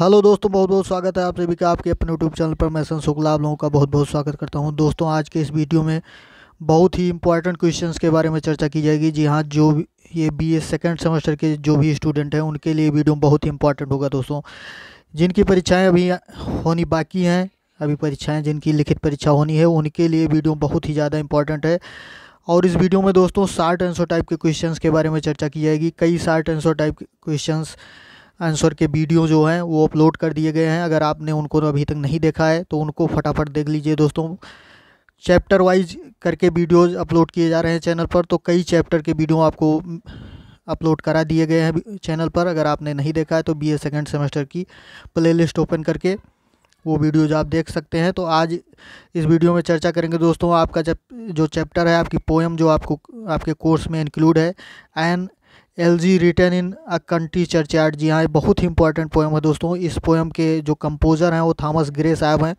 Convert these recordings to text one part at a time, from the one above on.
hello दोस्तों बहुत बहुत स्वागत है आप सभी का आपके अपने यूट्यूब चैनल पर मैं सन शुक्ला आप लोगों का बहुत बहुत स्वागत करता हूं दोस्तों आज के इस वीडियो में बहुत ही इंपॉर्टेंट क्वेश्चंस के बारे में चर्चा की जाएगी जी हाँ जो ये बी ए सेकेंड सेमेस्टर के जो भी स्टूडेंट हैं उनके लिए वीडियो बहुत ही इंपॉर्टेंट होगा दोस्तों जिनकी परीक्षाएँ अभी होनी बाकी हैं अभी परीक्षाएँ जिनकी लिखित परीक्षा होनी है उनके लिए वीडियो बहुत ही ज़्यादा इंपॉर्टेंट है और इस वीडियो में दोस्तों साठ एंसो टाइप के क्वेश्चन के बारे में चर्चा की जाएगी कई शार्ट एंसो टाइप के क्वेश्चन आंसर के वीडियो जो हैं वो अपलोड कर दिए गए हैं अगर आपने उनको अभी तक नहीं देखा है तो उनको फटाफट देख लीजिए दोस्तों चैप्टर वाइज करके वीडियोज अपलोड किए जा रहे हैं चैनल पर तो कई चैप्टर के वीडियो आपको अपलोड करा दिए गए हैं चैनल पर अगर आपने नहीं देखा है तो बी ए सेकेंड सेमेस्टर की प्लेलिस्ट ओपन करके वो वीडियोज आप देख सकते हैं तो आज इस वीडियो में चर्चा करेंगे दोस्तों आपका जब जो चैप्टर है आपकी पोएम जो आपको आपके कोर्स में इंक्लूड है an elegy written in a country churchyard जी हाँ ये बहुत ही इंपॉर्टेंट पोएम है दोस्तों इस पोएम के जो कंपोज़र हैं वो थॉमस ग्रे साहब हैं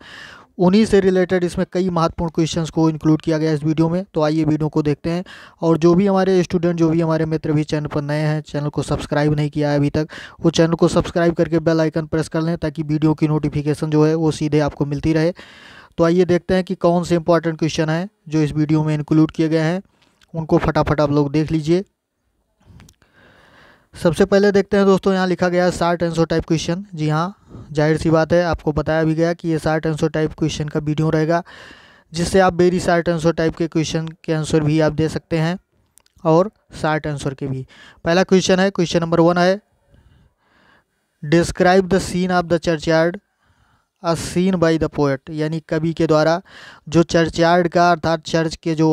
उन्हीं से रिलेटेड इसमें कई महत्वपूर्ण क्वेश्चंस को इंक्लूड किया गया इस वीडियो में तो आइए वीडियो को देखते हैं और जो भी हमारे स्टूडेंट जो भी हमारे मित्र भी चैनल पर नए हैं चैनल को सब्सक्राइब नहीं किया है अभी तक वो चैनल को सब्सक्राइब करके बेल आइकन प्रेस कर लें ताकि वीडियो की नोटिफिकेशन जो है वो सीधे आपको मिलती रहे तो आइए देखते हैं कि कौन से इंपॉर्टेंट क्वेश्चन हैं जो इस वीडियो में इंक्लूड किए गए हैं उनको फटाफट आप लोग देख लीजिए सबसे पहले देखते हैं दोस्तों यहाँ लिखा गया है शार्ट एंसो टाइप क्वेश्चन जी हाँ जाहिर सी बात है आपको बताया भी गया कि ये साठ एंसो टाइप क्वेश्चन का वीडियो रहेगा जिससे आप बेरी साठ एंसो टाइप के क्वेश्चन के आंसर भी आप दे सकते हैं और साठ आंसर के भी पहला क्वेश्चन है क्वेश्चन नंबर वन है describe the scene of the churchyard a scene by the poet यानी कवि के द्वारा जो चर्च यार्ड का अर्थात चर्च के जो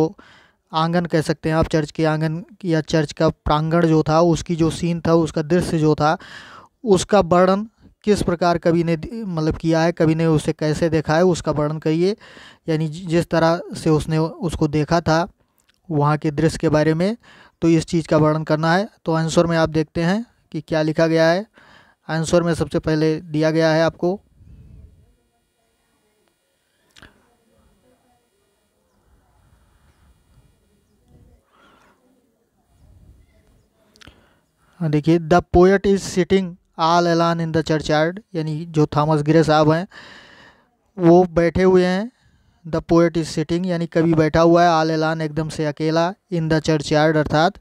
आंगन कह सकते हैं आप चर्च के आंगन या चर्च का प्रांगण जो था उसकी जो सीन था उसका दृश्य जो था उसका वर्णन किस प्रकार कवि ने मतलब किया है कवि ने उसे कैसे देखा है उसका वर्णन करिए यानी जिस तरह से उसने उसको देखा था वहाँ के दृश्य के बारे में तो इस चीज़ का वर्णन करना है तो आंसर में आप देखते हैं कि क्या लिखा गया है आंसर में सबसे पहले दिया गया है आपको हाँ, देखिए the poet is sitting all alone in the church yard यानी जो थॉमस ग्रे साहब हैं वो बैठे हुए हैं द पोएट इज़ सिटिंग यानी कभी बैठा हुआ है आल एलान एकदम से अकेला इन द चर्च यार्ड अर्थात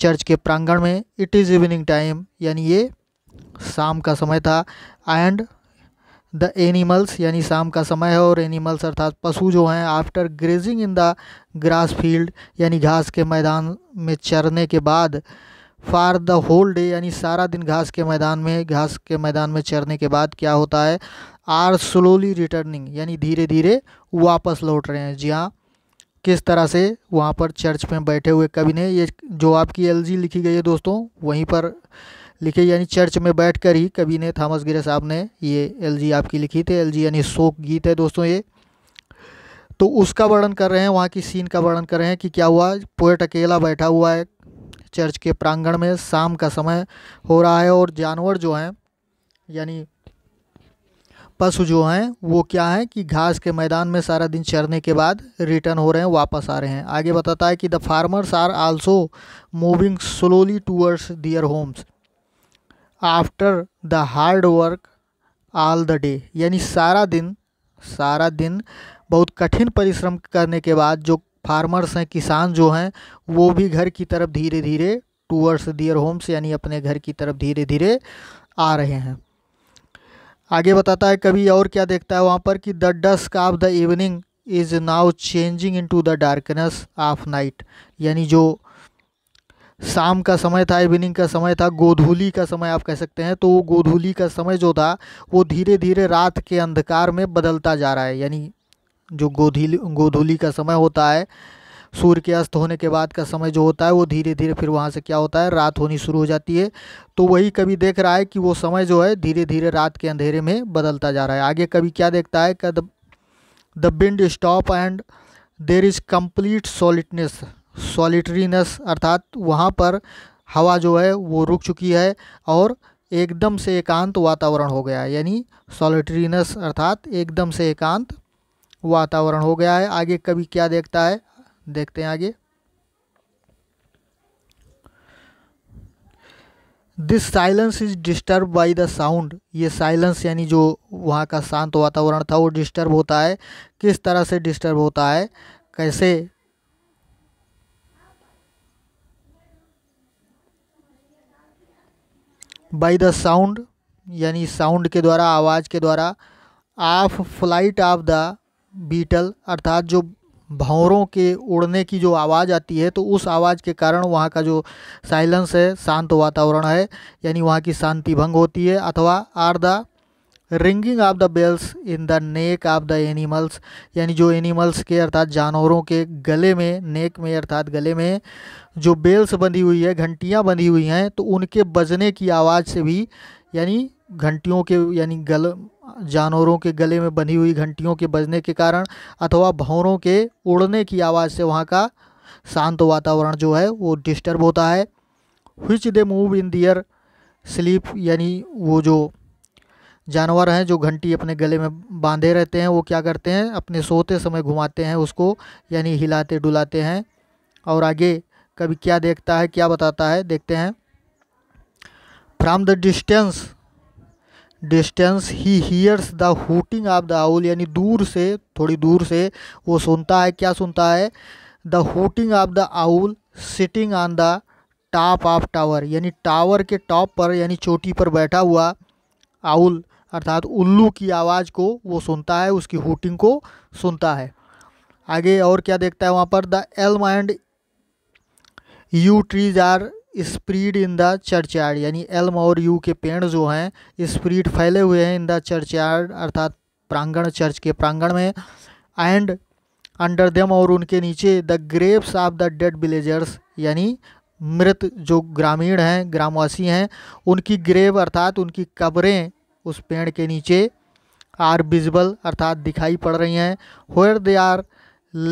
चर्च के प्रांगण में इट इज़ इवनिंग टाइम यानी ये शाम का समय था एंड द एनिमल्स यानी शाम का समय है और एनिमल्स अर्थात पशु जो हैं after grazing in the grass field यानी घास के मैदान में चरने के बाद फार द होल डे यानी सारा दिन घास के मैदान में घास के मैदान में चरने के बाद क्या होता है आर स्लोली रिटर्निंग यानी धीरे धीरे वापस लौट रहे हैं जी हाँ किस तरह से वहाँ पर चर्च में बैठे हुए कभी ने ये जो आपकी एलजी लिखी गई है दोस्तों वहीं पर लिखे यानी चर्च में बैठकर ही कभी ने थॉमस गिरे साहब ने ये एलजी आपकी लिखी थी एलजी यानी शोक गीत है दोस्तों ये तो उसका वर्णन कर रहे हैं वहाँ की सीन का वर्णन कर रहे हैं कि क्या हुआ पोएट अकेला बैठा हुआ है चर्च के प्रांगण में शाम का समय हो रहा है और जानवर जो हैं यानी पशु जो हैं वो क्या है कि घास के मैदान में सारा दिन चरने के बाद रिटर्न हो रहे हैं वापस आ रहे हैं आगे बताता है कि the farmers are also moving slowly towards their homes after the hard work all the day यानी सारा दिन सारा दिन बहुत कठिन परिश्रम करने के बाद जो फार्मर्स हैं किसान जो हैं वो भी घर की तरफ धीरे धीरे टूअर्स दियर होम्स यानी अपने घर की तरफ धीरे धीरे आ रहे हैं आगे बताता है कभी और क्या देखता है वहाँ पर कि the dusk of the evening is now changing into the darkness of night यानी जो शाम का समय था इवनिंग का समय था गोधूली का समय आप कह सकते हैं तो वो गोधूली का समय जो था वो धीरे धीरे रात के अंधकार में बदलता जा रहा है यानी जो गोधी गोधूली का समय होता है सूर्य के अस्त होने के बाद का समय जो होता है वो धीरे धीरे फिर वहाँ से क्या होता है रात होनी शुरू हो जाती है तो वही कभी देख रहा है कि वो समय जो है धीरे धीरे रात के अंधेरे में बदलता जा रहा है आगे कभी क्या देखता है कि the wind stop and there is complete solitness solitariness अर्थात वहाँ पर हवा जो है वो रुक चुकी है और एकदम से एकांत वातावरण हो गया यानी सॉलिटरीनेस अर्थात एकदम से एकांत वातावरण हो गया है आगे कभी क्या देखता है देखते हैं आगे this silence is disturb by the sound ये साइलेंस यानी जो वहाँ का शांत वातावरण था वो डिस्टर्ब होता है किस तरह से डिस्टर्ब होता है कैसे बाई द साउंड यानी साउंड के द्वारा आवाज़ के द्वारा of flight of the beetle अर्थात जो भंवरों के उड़ने की जो आवाज़ आती है तो उस आवाज़ के कारण वहाँ का जो साइलेंस है शांत वातावरण है यानी वहाँ की शांति भंग होती है अथवा or the ringing of the bells in the neck of the animals यानी जो एनिमल्स के अर्थात जानवरों के गले में नेक में अर्थात गले में जो बेल्स बंधी हुई है घंटियाँ बंधी हुई हैं तो उनके बजने की आवाज़ से भी यानी घंटियों के यानी गल जानवरों के गले में बनी हुई घंटियों के बजने के कारण अथवा भौरों के उड़ने की आवाज़ से वहाँ का शांत वातावरण जो है वो डिस्टर्ब होता है विच they move in their sleep यानी वो जो जानवर हैं जो घंटी अपने गले में बांधे रहते हैं वो क्या करते हैं अपने सोते समय घुमाते हैं उसको यानी हिलाते डुलाते हैं और आगे कभी क्या देखता है क्या बताता है देखते हैं from the distance distance he hears the hooting of the owl यानी दूर से थोड़ी दूर से वो सुनता है क्या सुनता है the hooting of the owl sitting on the top of tower यानी टावर के टॉप पर यानी चोटी पर बैठा हुआ आउल अर्थात उल्लू की आवाज़ को वो सुनता है उसकी हुटिंग को सुनता है आगे और क्या देखता है वहाँ पर the elm and yew trees are spread in the yard यानी एल्म और यू के पेड़ जो हैं स्प्रीड फैले हुए हैं इन द यार्ड अर्थात प्रांगण चर्च के प्रांगण में एंड अंडर देम और उनके नीचे the graves of the dead villagers यानी मृत जो ग्रामीण हैं ग्रामवासी हैं उनकी ग्रेव अर्थात उनकी कब्रें उस पेड़ के नीचे आर विजिबल अर्थात दिखाई पड़ रही हैं where they are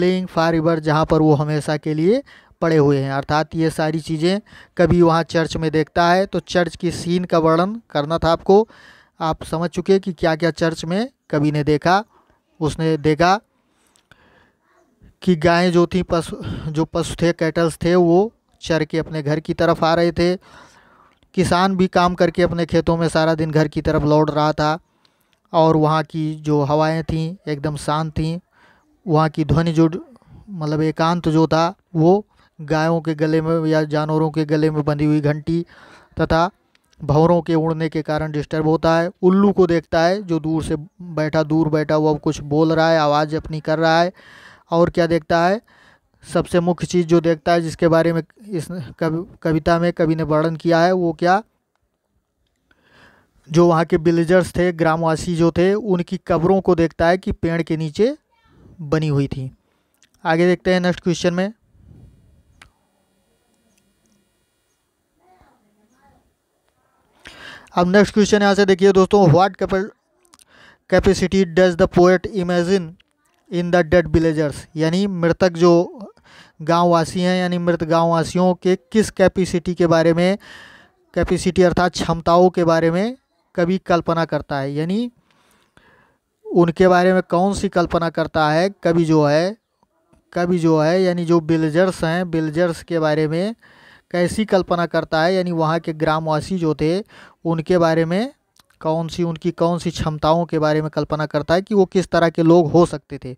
lying for ever जहाँ पर वो हमेशा के लिए पड़े हुए हैं अर्थात ये सारी चीज़ें कभी वहाँ चर्च में देखता है तो चर्च की सीन का वर्णन करना था आपको आप समझ चुके कि क्या क्या चर्च में कभी ने देखा उसने देखा कि गायें जो थी पशु जो पशु थे कैटल्स थे वो चर के अपने घर की तरफ आ रहे थे किसान भी काम करके अपने खेतों में सारा दिन घर की तरफ लौट रहा था और वहाँ की जो हवाएं थीं एकदम शांत थीं वहाँ की ध्वनि जो मतलब एकांत जो था वो गायों के गले में या जानवरों के गले में बंधी हुई घंटी तथा भंवरों के उड़ने के कारण डिस्टर्ब होता है उल्लू को देखता है जो दूर से बैठा दूर बैठा हुआ कुछ बोल रहा है आवाज़ अपनी कर रहा है और क्या देखता है सबसे मुख्य चीज़ जो देखता है जिसके बारे में इस कव, कविता में कवि ने वर्णन किया है वो क्या जो वहाँ के विलेजर्स थे ग्रामवासी जो थे उनकी कब्रों को देखता है कि पेड़ के नीचे बनी हुई थी आगे देखते हैं नेक्स्ट क्वेश्चन में अब नेक्स्ट क्वेश्चन यहाँ से देखिए दोस्तों what capacity does the poet imagine in the dead villagers यानी मृतक जो गांववासी हैं यानी मृत गांववासियों के किस कैपेसिटी के बारे में कैपेसिटी अर्थात क्षमताओं के बारे में कभी कल्पना करता है यानी उनके बारे में कौन सी कल्पना करता है कभी जो है कभी जो है यानी जो विलेजर्स हैं बिलजर्स के बारे में कैसी कल्पना करता है यानी वहाँ के ग्रामवासी जो थे उनके बारे में कौन सी उनकी कौन सी क्षमताओं के बारे में कल्पना करता है कि वो किस तरह के लोग हो सकते थे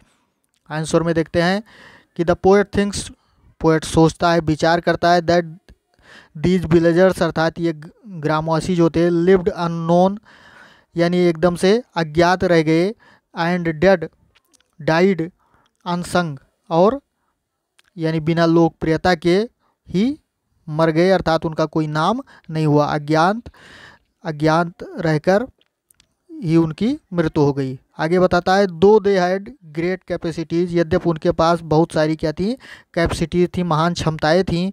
आंसर में देखते हैं कि द पोएट थिंग्स पोएट सोचता है विचार करता है दैट दीज विलेजर्स अर्थात ये ग्रामवासी जो थे लिव्ड अननोन यानी एकदम से अज्ञात रह गए एंड डेड डाइड अनसंग और यानी बिना लोकप्रियता के ही मर गए अर्थात उनका कोई नाम नहीं हुआ अज्ञात अज्ञात रहकर ही उनकी मृत्यु हो गई आगे बताता है though they had great capacities यद्यप उनके पास बहुत सारी क्या थी कैपेसिटी थी महान क्षमताएं थी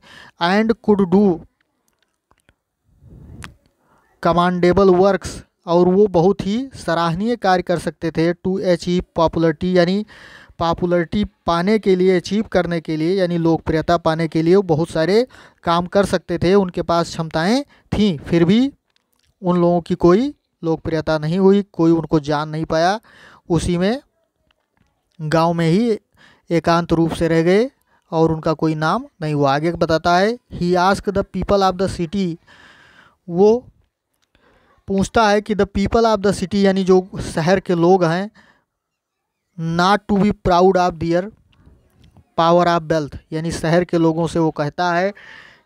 and could do commendable works और वो बहुत ही सराहनीय कार्य कर सकते थे टू एच ई पॉपुलरिटी यानी पॉपुलरिटी पाने के लिए अचीव करने के लिए यानी लोकप्रियता पाने के लिए बहुत सारे काम कर सकते थे उनके पास क्षमताएं थीं फिर भी उन लोगों की कोई लोकप्रियता नहीं हुई कोई उनको जान नहीं पाया उसी में गांव में ही एकांत रूप से रह गए और उनका कोई नाम नहीं हुआ आगे बताता है he asks the people of the city वो पूछता है कि the people of the city यानी जो शहर के लोग हैं not to be proud of their power of wealth यानी शहर के लोगों से वो कहता है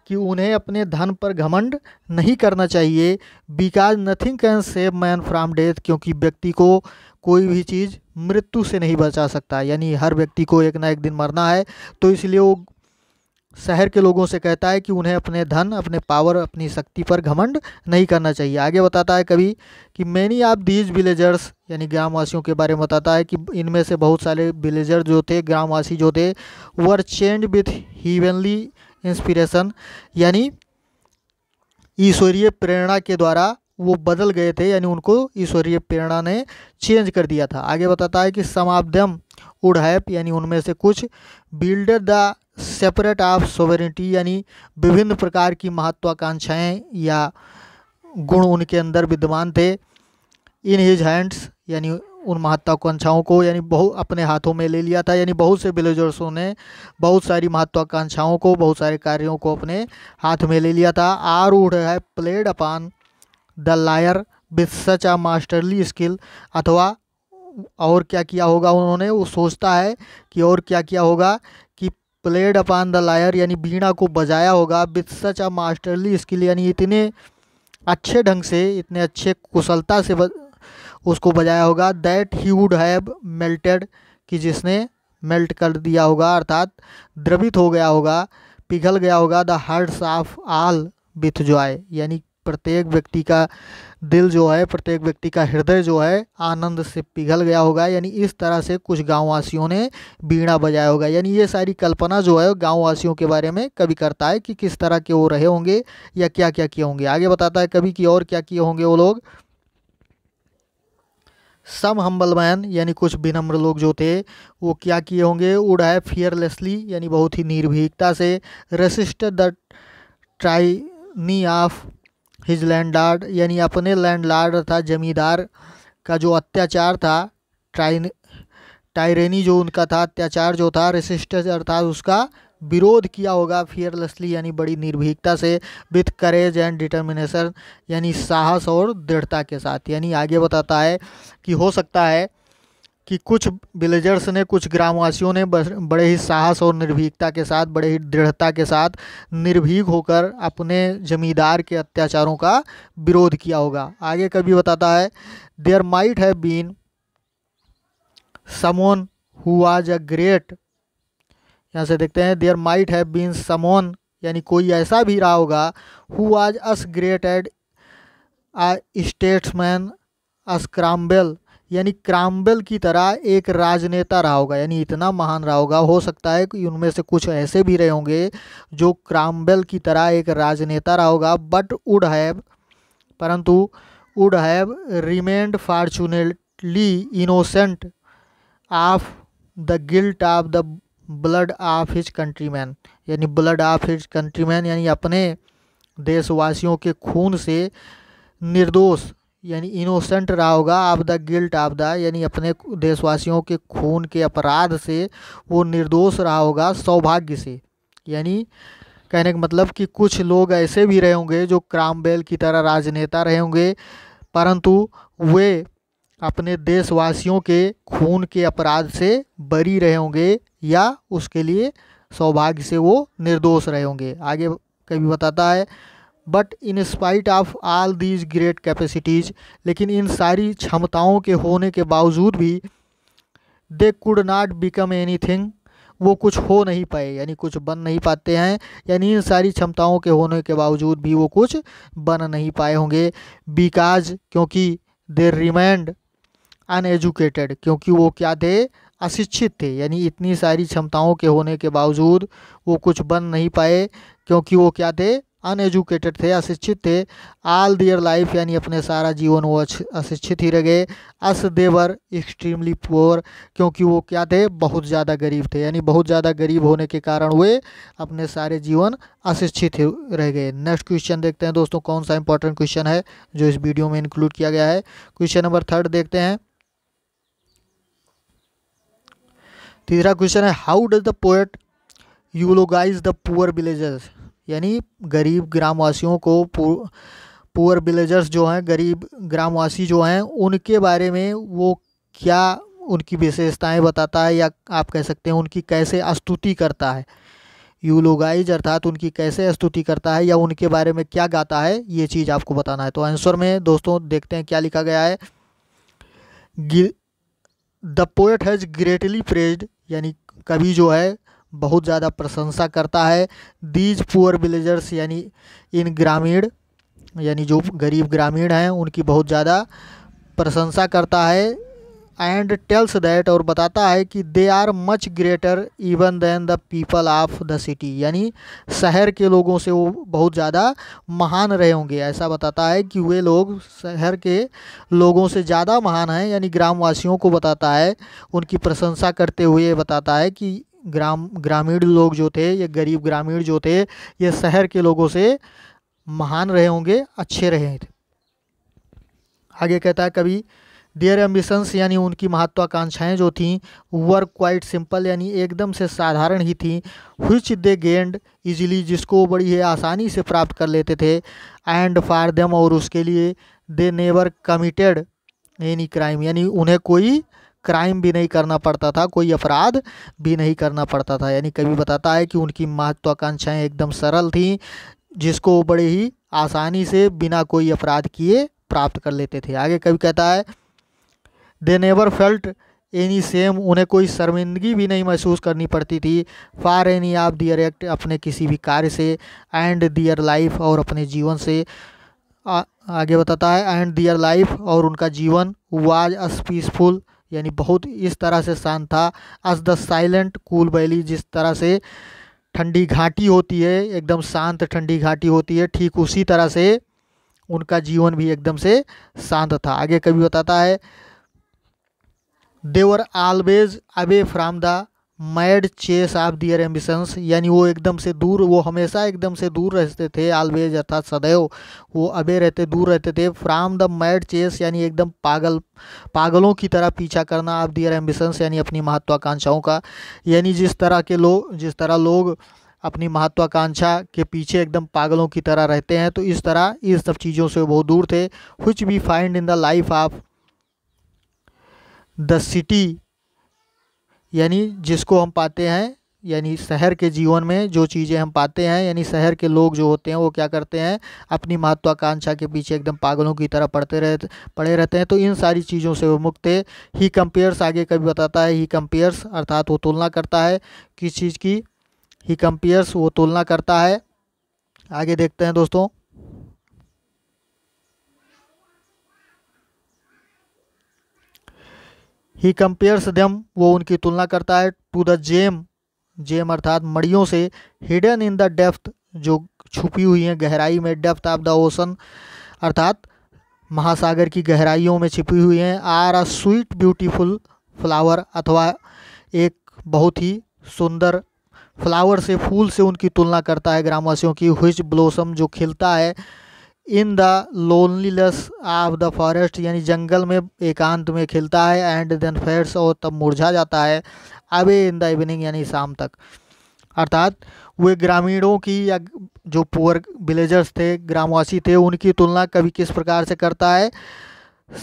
कि उन्हें अपने धन पर घमंड नहीं करना चाहिए because nothing can save man from death क्योंकि व्यक्ति को कोई भी चीज़ मृत्यु से नहीं बचा सकता यानी हर व्यक्ति को एक ना एक दिन मरना है तो इसलिए वो शहर के लोगों से कहता है कि उन्हें अपने धन अपने पावर अपनी शक्ति पर घमंड नहीं करना चाहिए आगे बताता है कभी कि मैनी आप दीज विलेजर्स यानी ग्रामवासियों के बारे में बताता है कि इनमें से बहुत सारे विलेजर जो थे ग्रामवासी जो थे were change with heavenly inspiration यानी ईश्वरीय प्रेरणा के द्वारा वो बदल गए थे यानी उनको ईश्वरीय प्रेरणा ने चेंज कर दिया था आगे बताता है कि समाब्दम उड़ हैप यानी उनमें से कुछ builder the separate of sovereignty यानी विभिन्न प्रकार की महत्वाकांक्षाएं या गुण उनके अंदर विद्यमान थे इन हिज हैंड्स यानी उन महत्वाकांक्षाओं को यानी बहु अपने हाथों में ले लिया था यानी बहुत से विलेजर्सों ने बहुत सारी महत्वाकांक्षाओं को बहुत सारे कार्यों को अपने हाथ में ले लिया था or would have played upon the lyre with such a masterly skill अथवा और क्या किया होगा उन्होंने वो सोचता है कि और क्या किया होगा प्लेड अपान द लायर यानी बीणा को बजाया होगा with such a masterly skill यानी इतने अच्छे ढंग से इतने अच्छे कुशलता से बज, उसको बजाया होगा that he would have melted कि जिसने मेल्ट कर दिया होगा अर्थात द्रवित हो गया होगा पिघल गया होगा the hearts of all with joy यानी प्रत्येक व्यक्ति का दिल जो है प्रत्येक व्यक्ति का हृदय जो है आनंद से पिघल गया होगा यानी इस तरह से कुछ गाँववासियों ने बीड़ा बजाया होगा यानी ये सारी कल्पना जो है गाँववासियों के बारे में कभी करता है कि किस तरह के वो रहे होंगे या क्या क्या किए होंगे आगे बताता है कभी कि और क्या किए होंगे वो लोग सम हम्बल मैन यानी कुछ विनम्र लोग जो थे वो क्या किए होंगे उड़ाए फियरलेसली यानी बहुत ही निर्भीकता से resist the tyranny of his landlord यानी अपने लैंडलार्ड अर्थात जमींदार का जो अत्याचार था ट्राइन टायरेनी जो उनका था अत्याचार जो था रेसिस्टेंस अर्थात उसका विरोध किया होगा फियरलेसली यानी बड़ी निर्भीकता से विथ करेज एंड डिटर्मिनेशन यानी साहस और दृढ़ता के साथ यानी आगे बताता है कि हो सकता है कि कुछ विलेजर्स ने कुछ ग्रामवासियों ने बड़े ही साहस और निर्भीकता के साथ बड़े ही दृढ़ता के साथ निर्भीक होकर अपने जमींदार के अत्याचारों का विरोध किया होगा आगे कभी बताता है there might have been someone who was a great यहाँ से देखते हैं देयर माइट हैव बीन समोन यानी कोई ऐसा भी रहा होगा who was as great and a statesman as Cromwell यानी क्राम्बेल की तरह एक राजनेता रहा होगा यानी इतना महान रहा होगा हो सकता है कि उनमें से कुछ ऐसे भी रहे होंगे जो क्राम्बेल की तरह एक राजनेता रहा होगा बट वुड हैव परंतु would have remained fortunately innocent of the guilt of the blood of his countryman यानी ब्लड ऑफ हिज कंट्रीमैन यानी अपने देशवासियों के खून से निर्दोष यानी इनोसेंट रहा होगा of the guilt of the यानी अपने देशवासियों के खून के अपराध से वो निर्दोष रहा होगा सौभाग्य से यानी कहने का मतलब कि कुछ लोग ऐसे भी रहे होंगे जो क्रामबेल की तरह राजनेता रहे होंगे परंतु वे अपने देशवासियों के खून के अपराध से बरी रहे होंगे या उसके लिए सौभाग्य से वो निर्दोष रहे होंगे आगे कभी बताता है but in spite of all these great capacities लेकिन इन सारी क्षमताओं के होने के बावजूद भी they could not become anything वो कुछ हो नहीं पाए यानी कुछ बन नहीं पाते हैं यानी इन सारी क्षमताओं के होने के बावजूद भी वो कुछ बन नहीं पाए होंगे बिकाज क्योंकि दे रिमाइंड अनएजुकेटेड क्योंकि वो क्या थे अशिक्षित थे यानी इतनी सारी क्षमताओं के होने के बावजूद वो कुछ बन नहीं पाए क्योंकि वो क्या थे अनएजुकेटेड थे अशिक्षित थे आल दियर लाइफ यानी अपने सारा जीवन वो अशिक्षित ही रह गए अस देवर एक्सट्रीमली पुअर क्योंकि वो क्या थे बहुत ज़्यादा गरीब थे यानी बहुत ज़्यादा गरीब होने के कारण वे अपने सारे जीवन अशिक्षित रह गए नेक्स्ट क्वेश्चन देखते हैं दोस्तों कौन सा इंपॉर्टेंट क्वेश्चन है जो इस वीडियो में इंक्लूड किया गया है क्वेश्चन नंबर थर्ड देखते हैं तीसरा क्वेश्चन है how does the poet eulogize the poor villages यानी गरीब ग्रामवासियों को पुअर विलेजर्स जो हैं गरीब ग्रामवासी जो हैं उनके बारे में वो क्या उनकी विशेषताएं बताता है या आप कह सकते हैं उनकी कैसे स्तुति करता है यू लोगाइज अर्थात उनकी कैसे स्तुति करता है या उनके बारे में क्या गाता है ये चीज़ आपको बताना है तो आंसर में दोस्तों देखते हैं क्या लिखा गया है the poet has greatly praised यानी कवि जो है बहुत ज़्यादा प्रशंसा करता है दीज पुअर विलेजर्स यानी इन ग्रामीण यानी जो गरीब ग्रामीण हैं उनकी बहुत ज़्यादा प्रशंसा करता है एंड टेल्स दैट और बताता है कि they are much greater even than the people of the city यानी शहर के लोगों से वो बहुत ज़्यादा महान रहे होंगे ऐसा बताता है कि वे लोग शहर के लोगों से ज़्यादा महान हैं यानी ग्रामवासियों को बताता है उनकी प्रशंसा करते हुए बताता है कि ग्राम ग्रामीण लोग जो थे ये गरीब ग्रामीण जो थे ये शहर के लोगों से महान रहे होंगे अच्छे रहे थे आगे कहता है कभी देयर एम्बिशंस यानी उनकी महत्वाकांक्षाएं जो थीं वर क्वाइट सिंपल यानी एकदम से साधारण ही थीं हुच दे गेंड इजीली जिसको बड़ी है आसानी से प्राप्त कर लेते थे एंड फार देम और उसके लिए they never committed any crime यानी उन्हें कोई क्राइम भी नहीं करना पड़ता था कोई अपराध भी नहीं करना पड़ता था यानी कभी बताता है कि उनकी महत्वाकांक्षाएँ एकदम सरल थीं जिसको बड़े ही आसानी से बिना कोई अपराध किए प्राप्त कर लेते थे आगे कभी कहता है they never felt any shame उन्हें कोई शर्मिंदगी भी नहीं महसूस करनी पड़ती थी फार एनी आप दियर एक्ट अपने किसी भी कार्य से एंड दियर लाइफ और अपने जीवन से आ, आगे बताता है एंड दियर लाइफ और उनका जीवन वाज अस पीसफुल यानी बहुत इस तरह से शांत था आज द साइलेंट कूल वैली जिस तरह से ठंडी घाटी होती है एकदम शांत ठंडी घाटी होती है ठीक उसी तरह से उनका जीवन भी एकदम से शांत था आगे कभी बताता है they were always away from the mad chase of their ambitions यानी वो एकदम से दूर वो हमेशा एकदम से दूर रहते थे आलवेज अर्थात सदैव वो अबे रहते दूर रहते थे फ्राम द मैड चेस यानी एकदम पागल पागलों की तरह पीछा करना ऑफ दियर एम्बिशंस यानी अपनी महत्वाकांक्षाओं का यानी जिस तरह के लोग जिस तरह लोग अपनी महत्वाकांक्षा के पीछे एकदम पागलों की तरह रहते हैं तो इस तरह इस सब चीज़ों से बहुत दूर थे which we find in the life of the city यानी जिसको हम पाते हैं यानी शहर के जीवन में जो चीज़ें हम पाते हैं यानी शहर के लोग जो होते हैं वो क्या करते हैं अपनी महत्वाकांक्षा के पीछे एकदम पागलों की तरह पढ़ते रह पड़े रहते हैं तो इन सारी चीज़ों से वो मुक्त है ही कंपेयर्स आगे कभी बताता है ही कंपेयर्स अर्थात वो तुलना करता है किस चीज़ की ही कंपेयर्स वो तुलना करता है आगे देखते हैं दोस्तों ही कंपेयर्स दम वो उनकी तुलना करता है टू द जेम जेम अर्थात मड़ियों से हिडन इन द डेप्थ जो छुपी हुई हैं गहराई में डेप्थ ऑफ द ओसन अर्थात महासागर की गहराइयों में छिपी हुई हैं are a sweet beautiful flower अथवा एक बहुत ही सुंदर फ्लावर से फूल से उनकी तुलना करता है ग्रामवासियों की हुइच ब्लोसम जो खिलता है in the loneliness of the forest यानी जंगल में एकांत में खिलता है एंड देन फेड्स और तब मुरझा जाता है अवे इन द इवनिंग यानी शाम तक अर्थात वे ग्रामीणों की या जो पुअर विलेजर्स थे ग्रामवासी थे उनकी तुलना कभी किस प्रकार से करता है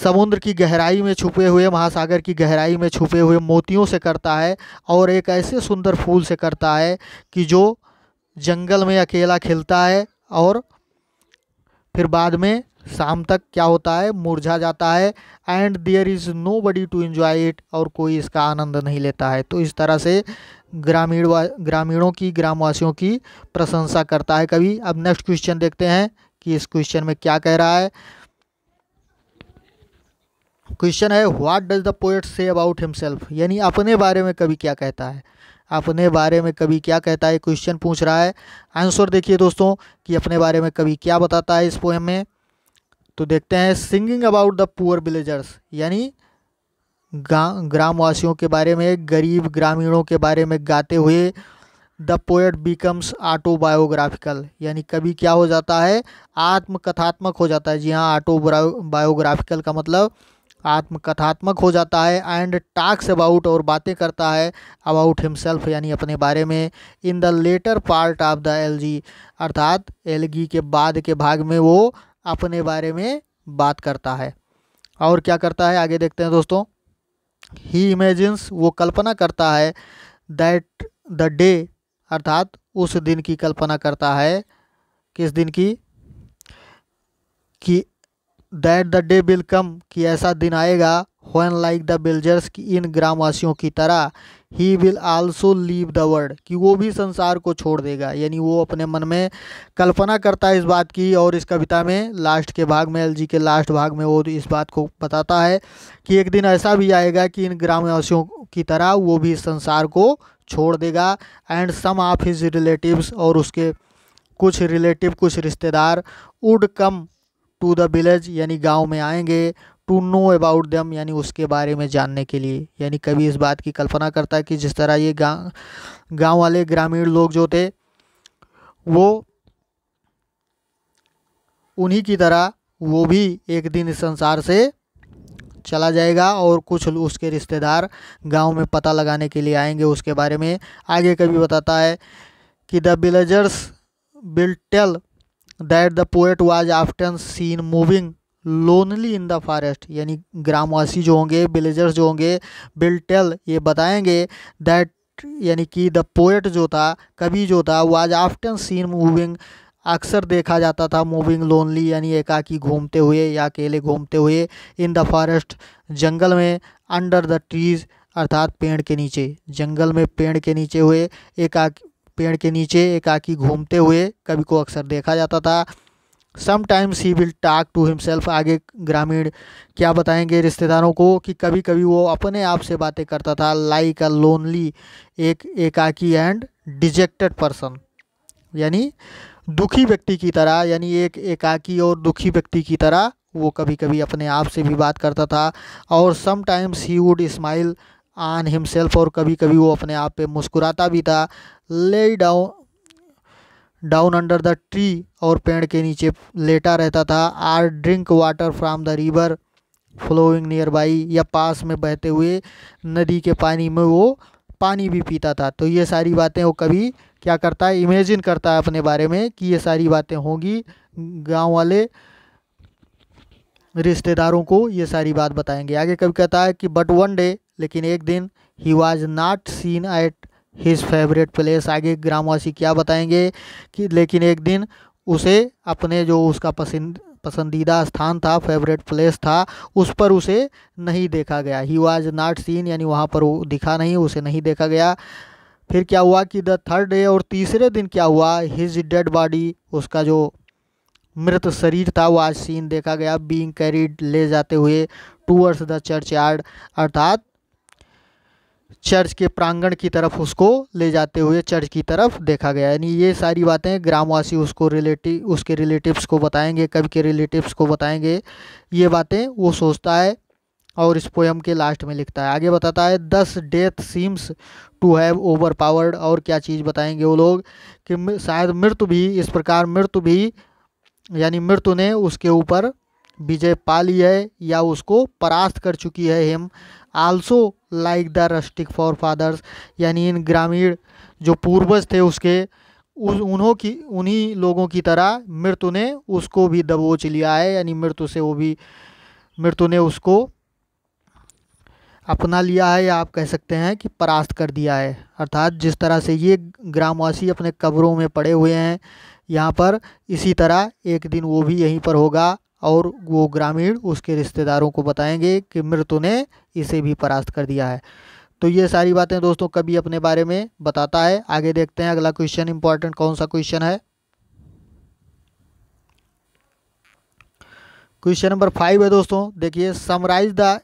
समुद्र की गहराई में छुपे हुए महासागर की गहराई में छुपे हुए मोतियों से करता है और एक ऐसे सुंदर फूल से करता है कि जो जंगल में अकेला खिलता है और फिर बाद में शाम तक क्या होता है मुरझा जाता है and there is nobody to enjoy it और कोई इसका आनंद नहीं लेता है तो इस तरह से ग्रामीण ग्रामीणों की ग्रामवासियों की प्रशंसा करता है कभी अब नेक्स्ट क्वेश्चन देखते हैं कि इस क्वेश्चन में क्या कह रहा है क्वेश्चन है what does the poet say about himself यानी अपने बारे में कभी क्या कहता है अपने बारे में कभी क्या कहता है क्वेश्चन पूछ रहा है आंसर देखिए दोस्तों कि अपने बारे में कभी क्या बताता है इस पोएम में तो देखते हैं singing about the poor villagers यानी ग्रामवासियों के बारे में गरीब ग्रामीणों के बारे में गाते हुए द पोएट बिकम्स ऑटोबायोग्राफिकल यानी कभी क्या हो जाता है आत्मकथात्मक हो जाता है जी हाँ ऑटो बायोग्राफिकल का मतलब आत्मकथात्मक हो जाता है एंड टाक्स अबाउट और बातें करता है अबाउट हिमसेल्फ यानी अपने बारे में in the latter part of the elegy अर्थात जी के बाद के भाग में वो अपने बारे में बात करता है और क्या करता है आगे देखते हैं दोस्तों ही इमेजिन्स वो कल्पना करता है दैट द डे अर्थात उस दिन की कल्पना करता है किस दिन की कि that the day will come कि ऐसा दिन आएगा वन लाइक द बिल्जर्स की इन ग्रामवासियों की तरह ही will also leave the world कि वो भी संसार को छोड़ देगा यानी वो अपने मन में कल्पना करता है इस बात की और इस कविता में लास्ट के भाग में एलजी के लास्ट भाग में वो इस बात को बताता है कि एक दिन ऐसा भी आएगा कि इन ग्रामवासियों की तरह वो भी संसार को छोड़ देगा and some of his relatives और उसके कुछ रिलेटिव कुछ रिश्तेदार would come to the village यानी गांव में आएंगे टू नो अबाउट देम यानी उसके बारे में जानने के लिए यानी कभी इस बात की कल्पना करता है कि जिस तरह ये गांव गांव वाले ग्रामीण लोग जो थे वो उन्हीं की तरह वो भी एक दिन इस संसार से चला जाएगा और कुछ उसके रिश्तेदार गांव में पता लगाने के लिए आएंगे उसके बारे में आगे कभी बताता है कि the villagers will tell that the poet was often seen moving lonely in the forest यानी ग्रामवासी जो होंगे विलेजर्स जो होंगे बिल टेल ये बताएंगे दैट यानी कि द पोएट जो था कवि जो था वाज आफ्टन सीन मूविंग अक्सर देखा जाता था मूविंग लोनली यानी एकाकी घूमते हुए या अकेले घूमते हुए इन द फॉरेस्ट जंगल में अंडर द ट्रीज़ अर्थात पेड़ के नीचे जंगल में पेड़ के नीचे हुए एकाकी पेड़ के नीचे एकाकी घूमते हुए कवि को अक्सर देखा जाता था sometimes he will talk to himself आगे ग्रामीण क्या बताएंगे रिश्तेदारों को कि कभी कभी वो अपने आप से बातें करता था लाइक अ लोनली एक एकाकी एंड डिजेक्टेड पर्सन यानी दुखी व्यक्ति की तरह यानी एक एकाकी और दुखी व्यक्ति की तरह वो कभी कभी अपने आप से भी बात करता था और sometimes he would smile on himself और कभी कभी वो अपने आप पे मुस्कुराता भी था lay down down under the tree और पेड़ के नीचे लेटा रहता था or drink water from the river flowing nearby या पास में बहते हुए नदी के पानी में वो पानी भी पीता था तो ये सारी बातें वो कभी क्या करता है इमेजिन करता है अपने बारे में कि ये सारी बातें होंगी गांव वाले रिश्तेदारों को ये सारी बात बताएंगे आगे कभी कहता है कि बट वन डे लेकिन एक दिन he was not seen at his favourite place आगे ग्रामवासी क्या बताएंगे कि लेकिन एक दिन उसे अपने जो उसका पसंद पसंदीदा स्थान था फेवरेट प्लेस था उस पर उसे नहीं देखा गया ही वॉज नॉट सीन यानी वहाँ पर वो दिखा नहीं उसे नहीं देखा गया फिर क्या हुआ कि द थर्ड डे और तीसरे दिन क्या हुआ हिज डेड बॉडी उसका जो मृत शरीर था वो आज सीन देखा गया बीइंग कैरीड ले जाते हुए टूअर्स द चर्च यार्ड अर्थात चर्च के प्रांगण की तरफ उसको ले जाते हुए चर्च की तरफ देखा गया यानी ये सारी बातें ग्रामवासी उसको रिलेटिव उसके रिलेटिव्स को बताएंगे कब के रिलेटिव्स को बताएंगे ये बातें वो सोचता है और इस पोएम के लास्ट में लिखता है आगे बताता है thus death seems to have overpowered और क्या चीज़ बताएंगे वो लोग कि शायद मृत्यु भी इस प्रकार मृत्यु भी यानी मृत्यु ने उसके ऊपर विजय पा ली है या उसको परास्त कर चुकी है him also like the rustic forefathers यानी इन ग्रामीण जो पूर्वज थे उसके उस उन्हों की उन्हीं लोगों की तरह मृत्यु ने उसको भी दबोच लिया है यानी मृत्यु से वो भी मृत्यु ने उसको अपना लिया है या आप कह सकते हैं कि परास्त कर दिया है अर्थात जिस तरह से ये ग्रामवासी अपने कब्रों में पड़े हुए हैं यहाँ पर इसी तरह एक दिन वो भी यहीं पर होगा और वो ग्रामीण उसके रिश्तेदारों को बताएंगे कि मृत्यु ने इसे भी परास्त कर दिया है तो ये सारी बातें दोस्तों कभी अपने बारे में बताता है आगे देखते हैं अगला क्वेश्चन इंपॉर्टेंट कौन सा क्वेश्चन है क्वेश्चन नंबर फाइव है दोस्तों देखिए summarise the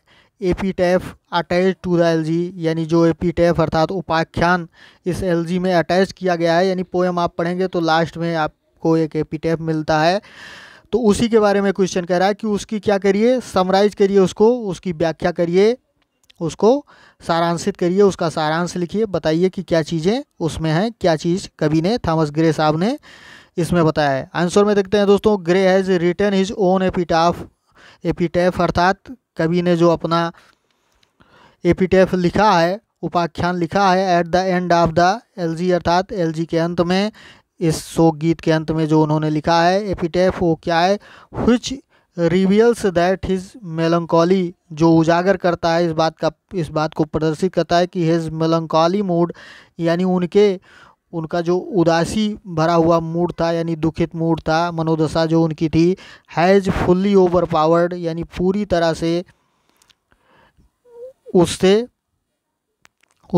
epitaph attach to the elegy यानी जो एपीटेफ अर्थात उपाख्यान इस एलजी में अटैच किया गया है यानी पोएम आप पढ़ेंगे तो लास्ट में आपको एक एपीटेफ मिलता है तो उसी के बारे में क्वेश्चन कह रहा है कि उसकी क्या करिए समराइज करिए उसको उसकी व्याख्या करिए उसको सारांशित करिए उसका सारांश लिखिए बताइए कि क्या चीज़ें उसमें हैं क्या चीज़ कवि ने थॉमस ग्रे साहब ने इसमें बताया है आंसर में देखते हैं दोस्तों Gray has written his own epitaph epitaph अर्थात कवि ने जो अपना एपिटेफ लिखा है उपाख्यान लिखा है at the end of the elegy अर्थात एलजी के अंत में इस शोक गीत के अंत में जो उन्होंने लिखा है एपिटेफ वो क्या है हुच रिवियल्स दैट हिज मेलंकॉली जो उजागर करता है इस बात का इस बात को प्रदर्शित करता है कि हिज मेलंकॉली मूड यानी उनके उनका जो उदासी भरा हुआ मूड था यानी दुखित मूड था मनोदशा जो उनकी थी हैज़ फुल्ली ओवर पावर्ड यानी पूरी तरह से उससे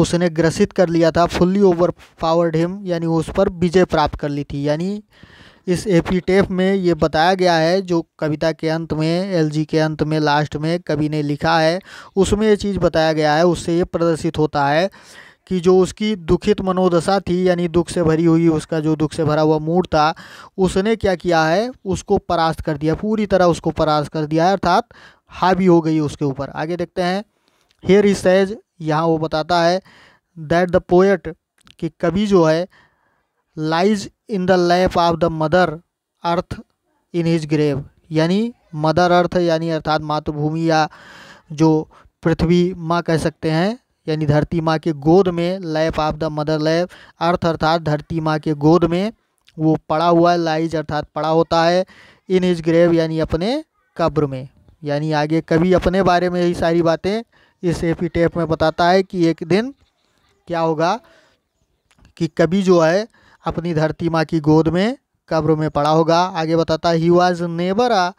उसने ग्रसित कर लिया था फुल्ली ओवर पावर्ड हिम यानी उस पर विजय प्राप्त कर ली थी यानी इस एपीटेफ में ये बताया गया है जो कविता के अंत में एलजी के अंत में लास्ट में कवि ने लिखा है उसमें ये चीज़ बताया गया है उससे ये प्रदर्शित होता है कि जो उसकी दुखित मनोदशा थी यानी दुख से भरी हुई उसका जो दुख से भरा हुआ मूड था उसने क्या किया है उसको परास्त कर दिया पूरी तरह उसको परास्त कर दिया है अर्थात हावी हो गई उसके ऊपर आगे देखते हैं हेयर इज सैज यहाँ वो बताता है दैट द पोएट कि कवि जो है lies in the lap of the mother earth in his grave यानी मदर अर्थ यानी अर्थात मातृभूमि या जो पृथ्वी माँ कह सकते हैं यानी धरती माँ के गोद में lap of the mother lap earth अर्थात धरती माँ के गोद में वो पड़ा हुआ है लाइज अर्थात पड़ा होता है इन हिज ग्रेव यानी अपने कब्र में यानी आगे कभी अपने बारे में यही सारी बातें इस एपी टेप में बताता है कि एक दिन क्या होगा कि कभी जो है अपनी धरती माँ की गोद में कब्र में पड़ा होगा आगे बताता है he was neither a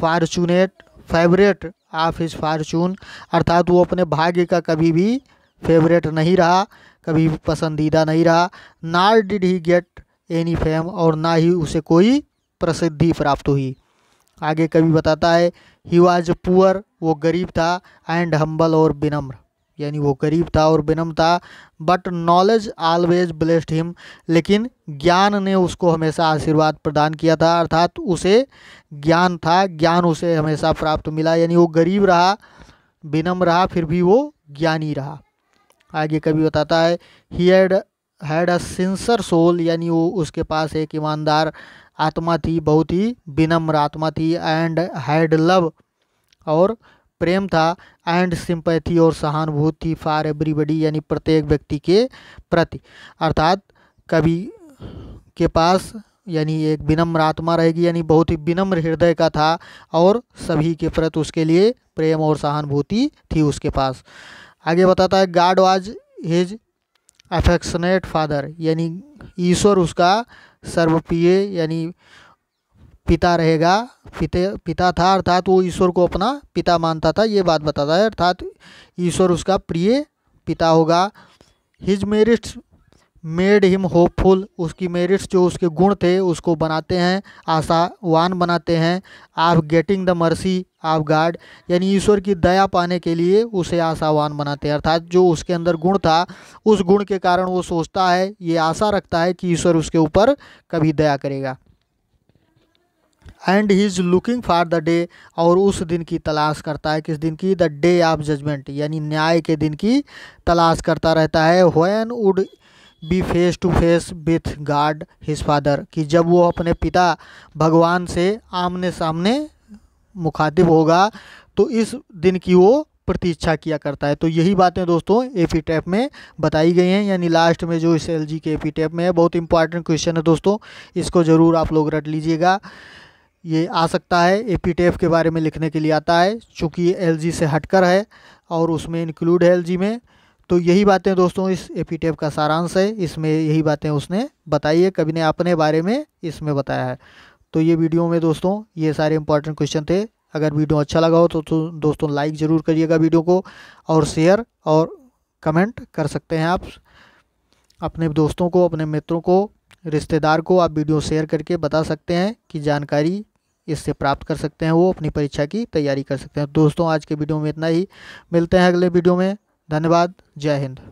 fortunate favourite of his fortune अर्थात वो अपने भाग्य का कभी भी फेवरेट नहीं रहा कभी भी पसंदीदा नहीं रहा ना did he get any fame और ना ही उसे कोई प्रसिद्धि प्राप्त हुई आगे कभी बताता है ही वॉज पुअर वो गरीब था एंड हम्बल और विनम्र यानी वो गरीब था और विनम्र था but knowledge always blessed him लेकिन ज्ञान ने उसको हमेशा आशीर्वाद प्रदान किया था अर्थात उसे ज्ञान था ज्ञान उसे हमेशा प्राप्त मिला यानी वो गरीब रहा विनम्र रहा फिर भी वो ज्ञानी रहा आगे कभी बताता है he had had a sincere soul यानी वो उसके पास एक ईमानदार आत्मा थी बहुत ही विनम्र आत्मा थी एंड हैड लव और प्रेम था एंड सिंपैथी और सहानुभूति फॉर एवरीबडी यानी प्रत्येक व्यक्ति के प्रति अर्थात कवि के पास यानी एक विनम्र आत्मा रहेगी यानी बहुत ही विनम्र हृदय का था और सभी के प्रति उसके लिए प्रेम और सहानुभूति थी उसके पास आगे बताता है गाड वाज हिज अफेक्शनेट फादर यानी ईश्वर उसका सर्वप्रिय यानी पिता रहेगा पिता पिता था अर्थात वो ईश्वर को अपना पिता मानता था ये बात बताता है अर्थात ईश्वर उसका प्रिय पिता होगा his merits made him hopeful उसकी मेरिट्स जो उसके गुण थे उसको बनाते हैं आशावान बनाते हैं आप गेटिंग द मर्सी आप गाड यानी ईश्वर की दया पाने के लिए उसे आशावान बनाते हैं अर्थात जो उसके अंदर गुण था उस गुण के कारण वो सोचता है ये आशा रखता है कि ईश्वर उसके ऊपर कभी दया करेगा and he is looking for the day और उस दिन की तलाश करता है किस दिन की द डे ऑफ जजमेंट यानी न्याय के दिन की तलाश करता रहता है when would be face to face with God his father कि जब वो अपने पिता भगवान से आमने सामने मुखातिब होगा तो इस दिन की वो प्रतीक्षा किया करता है तो यही बातें दोस्तों ए पी टैप में बताई गई हैं यानी लास्ट में जो इस एल जी के ए पी टैप में है बहुत इंपॉर्टेंट क्वेश्चन है दोस्तों इसको ज़रूर आप लोग रट लीजिएगा ये आ सकता है ए पी टैप के बारे में लिखने के लिए आता है चूँकि एल जी से हटकर है और उसमें इंक्लूड है एल जी में तो यही बातें दोस्तों इस एपीटेप का सारांश है इसमें यही बातें उसने बताई है कभी ने अपने बारे में इसमें बताया है तो ये वीडियो में दोस्तों ये सारे इंपॉर्टेंट क्वेश्चन थे अगर वीडियो अच्छा लगा हो तो, तो दोस्तों लाइक ज़रूर करिएगा वीडियो को और शेयर और कमेंट कर सकते हैं आप अपने दोस्तों को अपने मित्रों को रिश्तेदार को आप वीडियो शेयर करके बता सकते हैं कि जानकारी इससे प्राप्त कर सकते हैं वो अपनी परीक्षा की तैयारी कर सकते हैं दोस्तों आज के वीडियो में इतना ही मिलते हैं अगले वीडियो में धन्यवाद जय हिंद